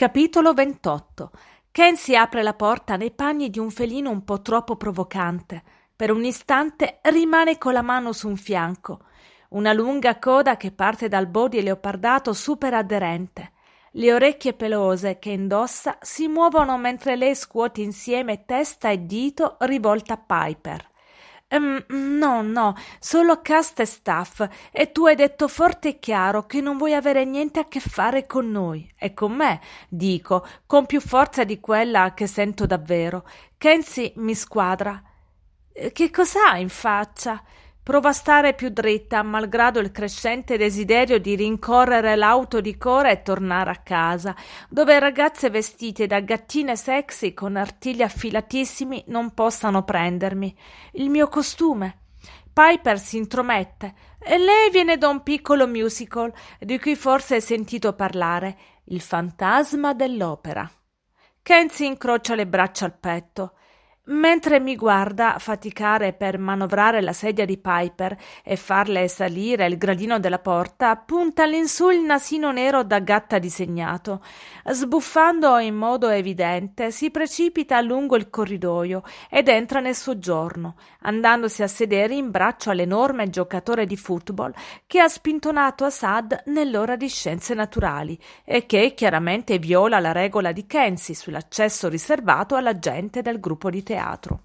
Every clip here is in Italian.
Capitolo 28 Ken si apre la porta nei panni di un felino un po' troppo provocante. Per un istante rimane con la mano su un fianco. Una lunga coda che parte dal body leopardato super aderente. Le orecchie pelose che indossa si muovono mentre lei scuote insieme testa e dito rivolta a Piper. Um, no, no, solo cast e staff. E tu hai detto forte e chiaro che non vuoi avere niente a che fare con noi e con me, dico, con più forza di quella che sento davvero. Kenzie mi squadra. Che cos'ha in faccia? Prova a stare più dritta, malgrado il crescente desiderio di rincorrere l'auto di Cora e tornare a casa, dove ragazze vestite da gattine sexy con artigli affilatissimi non possano prendermi. Il mio costume. Piper si intromette e lei viene da un piccolo musical di cui forse hai sentito parlare, Il fantasma dell'opera. Ken si incrocia le braccia al petto. Mentre mi guarda faticare per manovrare la sedia di Piper e farle salire il gradino della porta, punta all'insù il nasino nero da gatta disegnato. Sbuffando in modo evidente, si precipita lungo il corridoio ed entra nel soggiorno, andandosi a sedere in braccio all'enorme giocatore di football che ha spintonato Assad nell'ora di scienze naturali e che chiaramente viola la regola di Kensi sull'accesso riservato alla gente del gruppo di teatro teatro.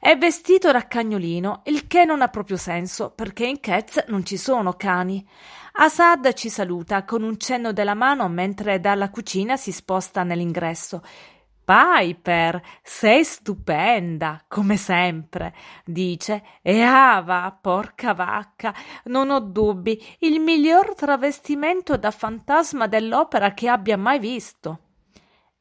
È vestito da cagnolino, il che non ha proprio senso perché in Cats non ci sono cani. Asad ci saluta con un cenno della mano mentre dalla cucina si sposta nell'ingresso. Piper, sei stupenda, come sempre, dice. E Ava, porca vacca, non ho dubbi, il miglior travestimento da fantasma dell'opera che abbia mai visto.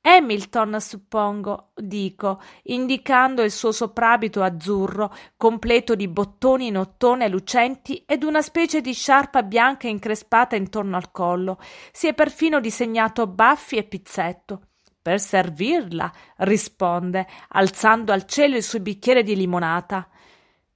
Hamilton, suppongo, dico, indicando il suo soprabito azzurro, completo di bottoni in ottone lucenti ed una specie di sciarpa bianca increspata intorno al collo. Si è perfino disegnato baffi e pizzetto. Per servirla, risponde, alzando al cielo il suo bicchiere di limonata.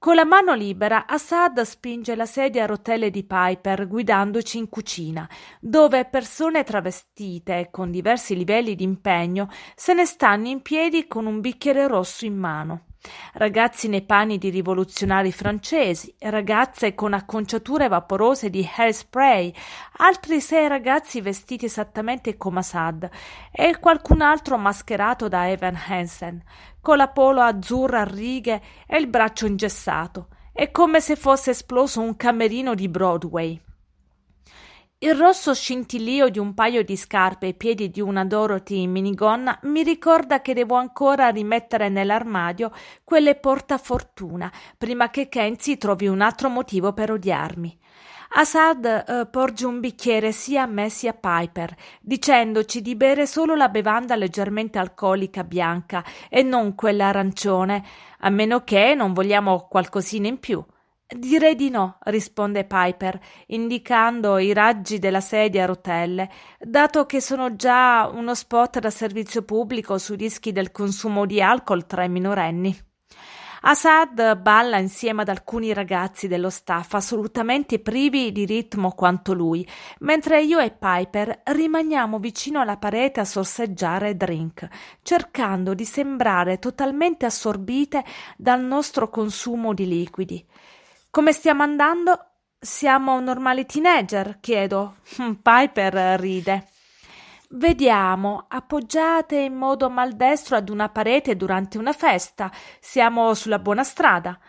Con la mano libera, Assad spinge la sedia a rotelle di Piper guidandoci in cucina, dove persone travestite con diversi livelli di impegno se ne stanno in piedi con un bicchiere rosso in mano ragazzi nei panni di rivoluzionari francesi, ragazze con acconciature vaporose di hairspray, altri sei ragazzi vestiti esattamente come Assad e qualcun altro mascherato da Evan Hansen, con la polo azzurra a righe e il braccio ingessato. È come se fosse esploso un camerino di Broadway. Il rosso scintillio di un paio di scarpe ai piedi di una Dorothy in minigonna mi ricorda che devo ancora rimettere nell'armadio quelle portafortuna prima che Kenzie trovi un altro motivo per odiarmi. Asad eh, porge un bicchiere sia a me sia a Piper, dicendoci di bere solo la bevanda leggermente alcolica bianca e non quella arancione, a meno che non vogliamo qualcosina in più. Direi di no, risponde Piper, indicando i raggi della sedia a rotelle, dato che sono già uno spot da servizio pubblico sui rischi del consumo di alcol tra i minorenni. Assad balla insieme ad alcuni ragazzi dello staff assolutamente privi di ritmo quanto lui, mentre io e Piper rimaniamo vicino alla parete a sorseggiare drink, cercando di sembrare totalmente assorbite dal nostro consumo di liquidi. Come stiamo andando? Siamo normali teenager? chiedo. Mm, Piper ride. Vediamo, appoggiate in modo maldestro ad una parete durante una festa. Siamo sulla buona strada.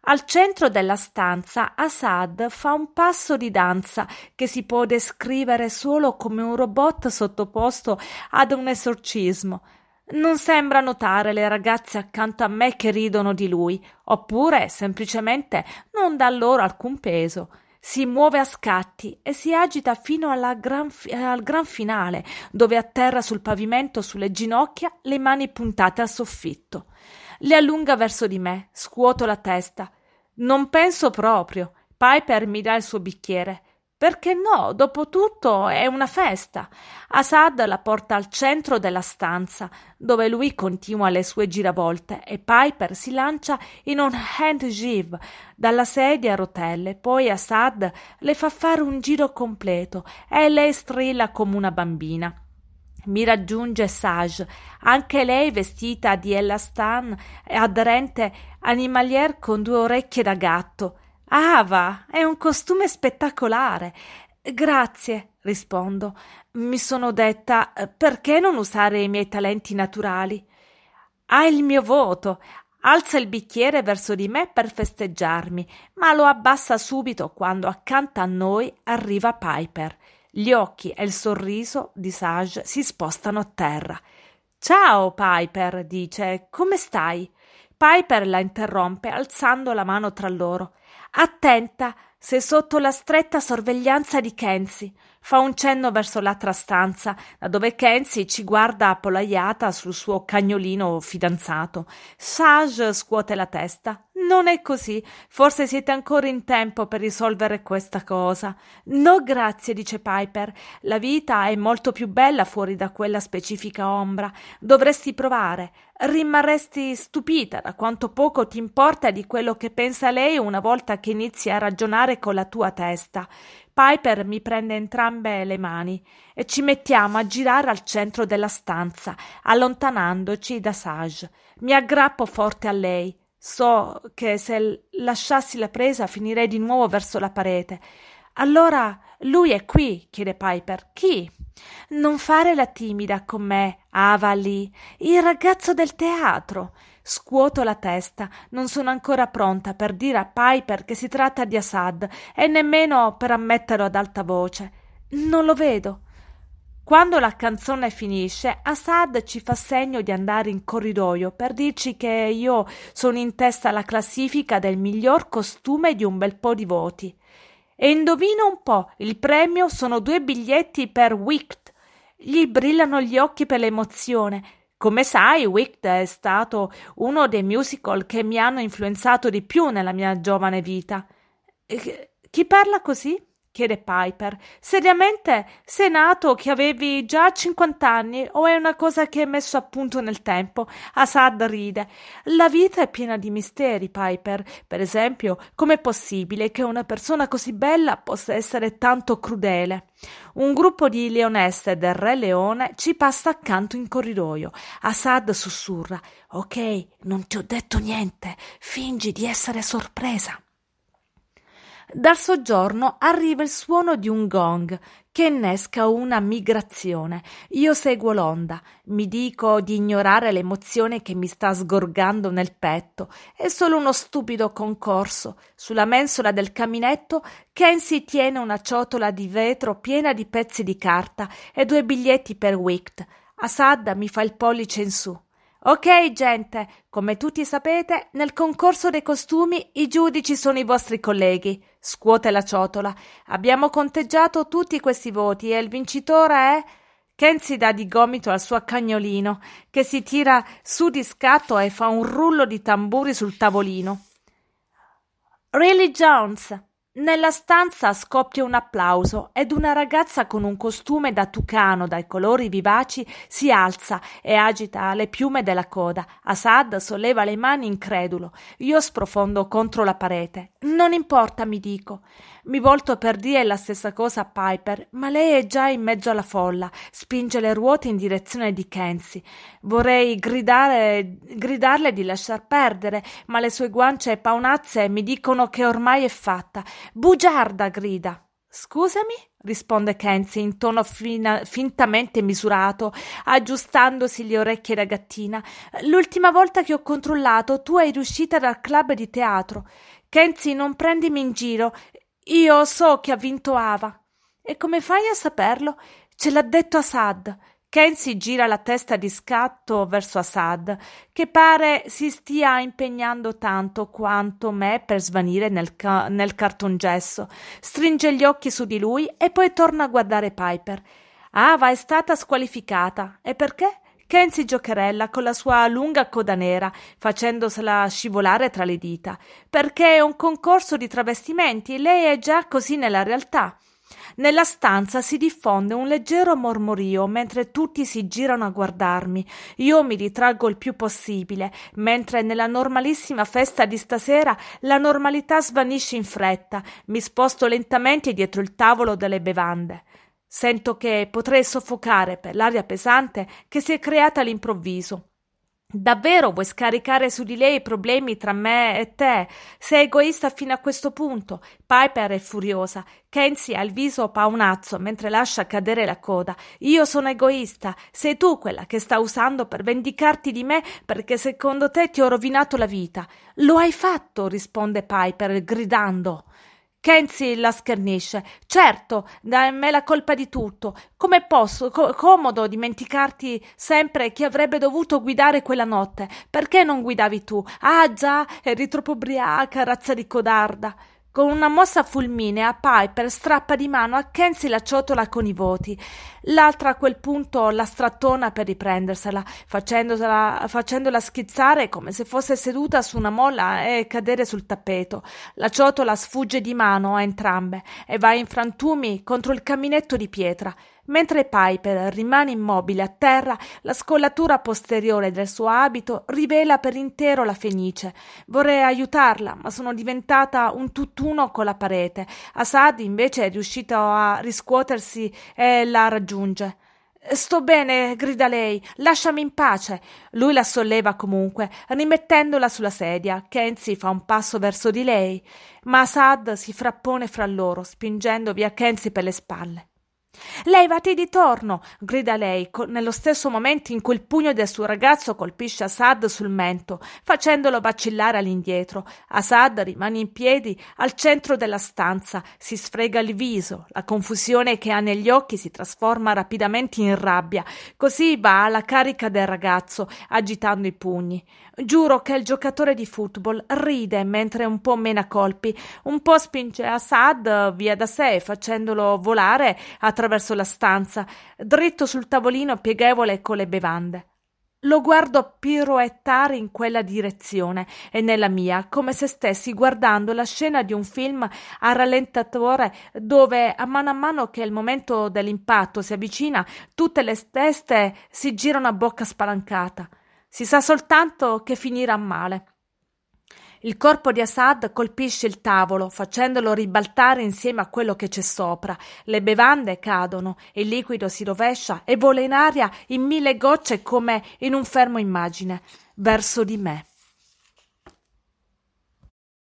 Al centro della stanza Assad fa un passo di danza che si può descrivere solo come un robot sottoposto ad un esorcismo. Non sembra notare le ragazze accanto a me che ridono di lui, oppure semplicemente non dà loro alcun peso. Si muove a scatti e si agita fino gran fi- eh, al gran finale, dove atterra sul pavimento sulle ginocchia, le mani puntate al soffitto. Le allunga verso di me, scuoto la testa. Non penso proprio. Piper mi dà il suo bicchiere. Perché no, Dopotutto è una festa. Asad la porta al centro della stanza, dove lui continua le sue giravolte e Piper si lancia in un handjive dalla sedia a rotelle. Poi Asad le fa fare un giro completo e lei strilla come una bambina. Mi raggiunge Sage, anche lei vestita di elastan e aderente animalier con due orecchie da gatto. Ava, è un costume spettacolare. Grazie, rispondo. Mi sono detta perché non usare i miei talenti naturali? Ha il mio voto. Alza il bicchiere verso di me per festeggiarmi, ma lo abbassa subito quando accanto a noi arriva Piper. Gli occhi e il sorriso di Sage si spostano a terra. Ciao, Piper, dice. Come stai? Piper la interrompe alzando la mano tra loro attenta se sotto la stretta sorveglianza di Kenzie. Fa un cenno verso l'altra stanza, da dove Kenzie ci guarda appollaiata sul suo cagnolino fidanzato. Sage scuote la testa. Non è così. Forse siete ancora in tempo per risolvere questa cosa. No, grazie, dice Piper. La vita è molto più bella fuori da quella specifica ombra. Dovresti provare. Rimarresti stupita da quanto poco ti importa di quello che pensa lei una volta che inizi a ragionare con la tua testa. Piper mi prende entrambe le mani e ci mettiamo a girare al centro della stanza, allontanandoci da Sage. Mi aggrappo forte a lei. So che se lasciassi la presa finirei di nuovo verso la parete. Allora lui è qui, chiede Piper. Chi? Non fare la timida con me, Ava Lee, il ragazzo del teatro. Scuoto la testa, non sono ancora pronta per dire a Piper che si tratta di Assad e nemmeno per ammetterlo ad alta voce. Non lo vedo. Quando la canzone finisce, Assad ci fa segno di andare in corridoio per dirci che io sono in testa alla classifica del miglior costume di un bel po' di voti. E indovina un po', il premio sono due biglietti per Wicked. Gli brillano gli occhi per l'emozione. Come sai, Wicked è stato uno dei musical che mi hanno influenzato di più nella mia giovane vita. Eh, chi parla così? chiede Piper. Seriamente sei nato che avevi già 50 anni o è una cosa che hai messo a punto nel tempo? Assad ah, ride. La vita è piena di misteri, Piper. Per esempio, com'è possibile che una persona così bella possa essere tanto crudele? Un gruppo di leonesse del Re Leone ci passa accanto in corridoio. Assad sussurra: Ok, non ti ho detto niente. Fingi di essere sorpresa dal soggiorno arriva il suono di un gong che innesca una migrazione. Io seguo l'onda, mi dico di ignorare l'emozione che mi sta sgorgando nel petto. È solo uno stupido concorso. Sulla mensola del caminetto Kensi tiene una ciotola di vetro piena di pezzi di carta e due biglietti per Wicked. Asad mi fa il pollice in su. Ok gente, come tutti sapete, nel concorso dei costumi i giudici sono i vostri colleghi. Scuote la ciotola. Abbiamo conteggiato tutti questi voti e il vincitore è... Ken si dà di gomito al suo cagnolino, che si tira su di scatto e fa un rullo di tamburi sul tavolino. Really Jones, nella stanza scoppia un applauso ed una ragazza con un costume da tucano dai colori vivaci si alza e agita le piume della coda. Asad solleva le mani incredulo. Io sprofondo contro la parete. Non importa, mi dico. Mi volto per dire la stessa cosa a Piper, ma lei è già in mezzo alla folla, spinge le ruote in direzione di Kenzie. Vorrei gridare, gridarle di lasciar perdere, ma le sue guance paonazze mi dicono che ormai è fatta. Bugiarda, grida. Scusami? risponde Kenzie in tono fina, fintamente misurato, aggiustandosi le orecchie da gattina. L'ultima volta che ho controllato tu eri uscita dal club di teatro. Kenzie, non prendimi in giro. Io so che ha vinto Ava. E come fai a saperlo? Ce l'ha detto Assad. Kensi gira la testa di scatto verso Assad, che pare si stia impegnando tanto quanto me per svanire nel, ca- nel cartongesso. Stringe gli occhi su di lui e poi torna a guardare Piper. Ava è stata squalificata. E perché? Ken giocherella con la sua lunga coda nera, facendosela scivolare tra le dita, perché è un concorso di travestimenti e lei è già così nella realtà. Nella stanza si diffonde un leggero mormorio mentre tutti si girano a guardarmi. Io mi ritraggo il più possibile, mentre nella normalissima festa di stasera la normalità svanisce in fretta. Mi sposto lentamente dietro il tavolo delle bevande. Sento che potrei soffocare per l'aria pesante che si è creata all'improvviso. Davvero vuoi scaricare su di lei i problemi tra me e te? Sei egoista fino a questo punto. Piper è furiosa. Kenzie ha il viso paonazzo mentre lascia cadere la coda. Io sono egoista. Sei tu quella che sta usando per vendicarti di me perché secondo te ti ho rovinato la vita. Lo hai fatto, risponde Piper gridando. Kenzie la schernisce. Certo, da me la colpa di tutto. Come posso, co- comodo dimenticarti sempre chi avrebbe dovuto guidare quella notte. Perché non guidavi tu? Ah già, eri troppo ubriaca, razza di codarda. Con una mossa fulminea, Piper strappa di mano a Kenzie la ciotola con i voti. L'altra a quel punto la strattona per riprendersela, facendola schizzare come se fosse seduta su una molla e cadere sul tappeto. La ciotola sfugge di mano a entrambe e va in frantumi contro il caminetto di pietra. Mentre Piper rimane immobile a terra, la scollatura posteriore del suo abito rivela per intero la fenice. Vorrei aiutarla, ma sono diventata un tutt'uno con la parete. Asad invece è riuscito a riscuotersi e la raggiunge. Sto bene, grida lei, lasciami in pace. Lui la solleva comunque, rimettendola sulla sedia. Kenzie fa un passo verso di lei, ma Asad si frappone fra loro, spingendo via Kenzie per le spalle. Levati di torno, grida lei nello stesso momento in cui il pugno del suo ragazzo colpisce Assad sul mento, facendolo vacillare all'indietro. Assad rimane in piedi al centro della stanza, si sfrega il viso, la confusione che ha negli occhi si trasforma rapidamente in rabbia, così va alla carica del ragazzo, agitando i pugni. Giuro che il giocatore di football ride mentre un po' mena colpi, un po' spinge Assad via da sé, facendolo volare a attraverso la stanza, dritto sul tavolino pieghevole con le bevande. Lo guardo piroettare in quella direzione e nella mia, come se stessi guardando la scena di un film a rallentatore dove, a mano a mano che il momento dell'impatto si avvicina, tutte le teste si girano a bocca spalancata. Si sa soltanto che finirà male. Il corpo di Assad colpisce il tavolo, facendolo ribaltare insieme a quello che c'è sopra. Le bevande cadono, il liquido si rovescia e vola in aria in mille gocce come in un fermo immagine. Verso di me.